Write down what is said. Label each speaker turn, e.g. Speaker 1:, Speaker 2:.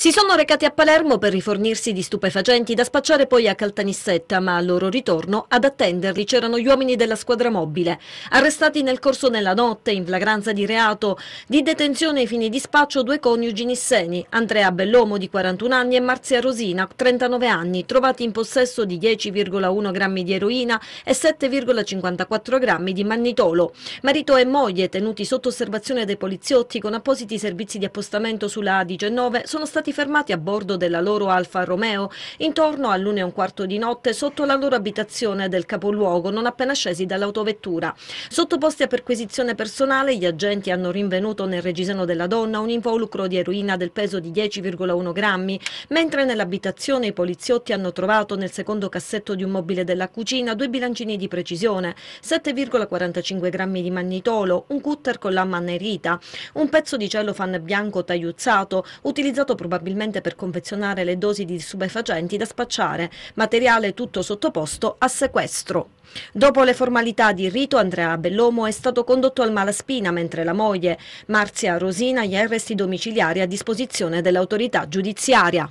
Speaker 1: Si sono recati a Palermo per rifornirsi di stupefacenti da spacciare poi a Caltanissetta, ma al loro ritorno ad attenderli c'erano gli uomini della squadra mobile, arrestati nel corso della notte in flagranza di reato, di detenzione ai fini di spaccio due coniugi nisseni, Andrea Bellomo di 41 anni e Marzia Rosina, 39 anni, trovati in possesso di 10,1 grammi di eroina e 7,54 grammi di mannitolo. Marito e moglie, tenuti sotto osservazione dai poliziotti con appositi servizi di appostamento sulla A19, sono stati stati fermati a bordo della loro Alfa Romeo intorno all'1 e un quarto di notte sotto la loro abitazione del capoluogo non appena scesi dall'autovettura. Sottoposti a perquisizione personale, gli agenti hanno rinvenuto nel regiseno della donna un involucro di eroina del peso di 10,1 grammi, mentre nell'abitazione i poliziotti hanno trovato nel secondo cassetto di un mobile della cucina due bilancini di precisione, 7,45 grammi di magnitolo, un cutter con lama annerita, un pezzo di cellofan bianco tagliuzzato, utilizzato probabilmente probabilmente per confezionare le dosi di stupefacenti da spacciare, materiale tutto sottoposto a sequestro. Dopo le formalità di rito, Andrea Bellomo è stato condotto al Malaspina, mentre la moglie, Marzia Rosina, gli arresti domiciliari a disposizione dell'autorità giudiziaria.